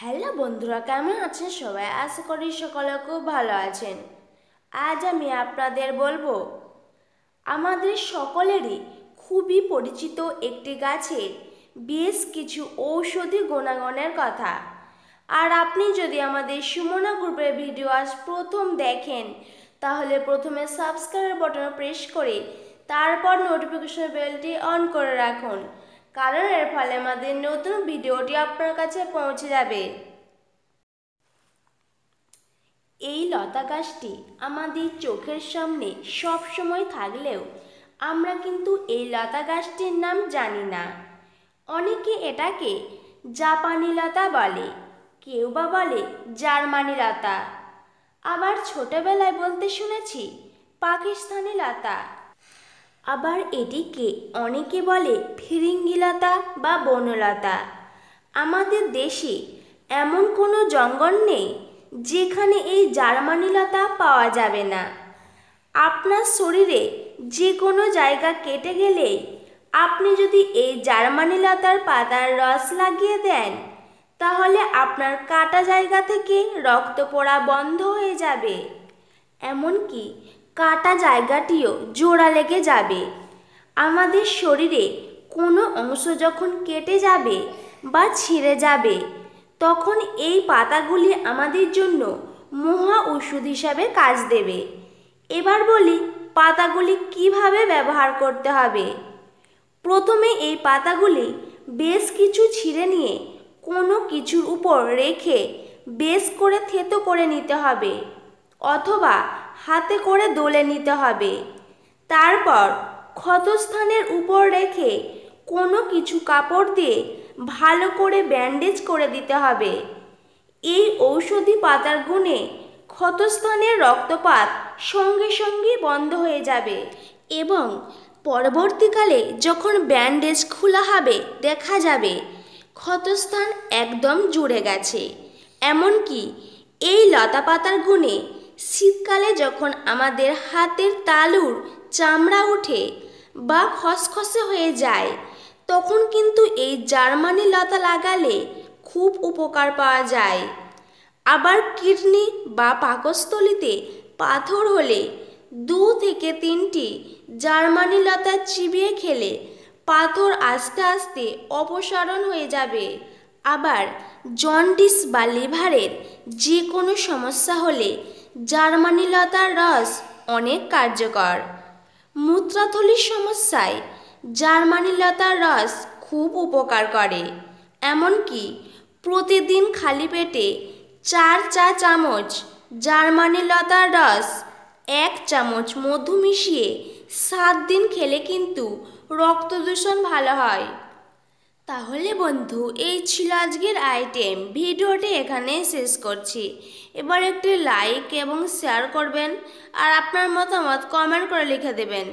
hello বন্ধুরা কেমন আছেন সবাই আশা করি সকলে খুব ভালো আছেন আজ আমি আপনাদের বলবো আমাদের সকলেরই খুবই পরিচিত একটি গাছের বেশ কিছু ঔষধি গুণাগণের কথা আর আপনি যদি আমাদের সুমনা গ্রুপের ভিডিও আজ প্রথম দেখেন তাহলে প্রথমে সাবস্ক্রাইব বাটন প্রেস করে তারপর নোটিফিকেশন বেলটি অন করে রাখুন কারণ এর ফলে আমাদের নতুন ভিডিওটি আপনার কাছে পৌঁছে যাবে এই লতা গাছটি আমাদের চোখের সামনে সব সময় থাকলেও আমরা কিন্তু এই লতা গাছটির নাম জানি না অনেকে এটাকে জাপানি লতা বলে কেউ বা বলে জার্মানি লতা আবার ছোটবেলায় বলতে শুনেছি পাকিস্তানি লতা আবার এটিকে অনেকে বলে ফিরিঙ্গিলতা বা বনলতা আমাদের দেশে এমন কোনো জঙ্গল নেই যেখানে এই জার্মানিলতা পাওয়া যাবে না আপনার শরীরে যে কোনো জায়গা কেটে গেলেই আপনি যদি এই জার্মানি লতার পাতার রস লাগিয়ে দেন তাহলে আপনার কাটা জায়গা থেকে রক্ত পড়া বন্ধ হয়ে যাবে এমনকি কাটা জায়গাটিও জোড়া লেগে যাবে আমাদের শরীরে কোনো অংশ যখন কেটে যাবে বা ছিঁড়ে যাবে তখন এই পাতাগুলি আমাদের জন্য মহা ওষুধ হিসাবে কাজ দেবে এবার বলি পাতাগুলি কিভাবে ব্যবহার করতে হবে প্রথমে এই পাতাগুলি বেশ কিছু ছিঁড়ে নিয়ে কোনো কিছুর উপর রেখে বেশ করে থেতো করে নিতে হবে অথবা হাতে করে দোলে নিতে হবে তারপর ক্ষতস্থানের উপর রেখে কোনো কিছু কাপড় দিয়ে ভালো করে ব্যান্ডেজ করে দিতে হবে এই ঔষধি পাতার গুণে ক্ষতস্থানের রক্তপাত সঙ্গে সঙ্গে বন্ধ হয়ে যাবে এবং পরবর্তীকালে যখন ব্যান্ডেজ খোলা হবে দেখা যাবে ক্ষতস্থান একদম জুড়ে গেছে এমনকি এই লতা পাতার গুণে শীতকালে যখন আমাদের হাতের তালুর চামড়া ওঠে বা খসখসে হয়ে যায় তখন কিন্তু এই জার্মানি লতা লাগালে খুব উপকার পাওয়া যায় আবার কিডনি বা পাকস্থলিতে পাথর হলে দু থেকে তিনটি জার্মানি লতা চিবিয়ে খেলে পাথর আস্তে আস্তে অপসারণ হয়ে যাবে আবার জন্ডিস বা লিভারের যে কোনো সমস্যা হলে জার্মানি লতার রস অনেক কার্যকর মূত্রাথলির সমস্যায় জার্মানি লতার রস খুব উপকার করে এমনকি প্রতিদিন খালি পেটে চার চা চামচ জার্মানি লতার রস এক চামচ মধু মিশিয়ে সাত দিন খেলে কিন্তু রক্ত দূষণ ভালো হয় তাহলে বন্ধু এই ছিল আজকের আইটেম ভিডিওটি এখানেই শেষ করছি এবার একটি লাইক এবং শেয়ার করবেন আর আপনার মতামত কমেন্ট করে লিখে দেবেন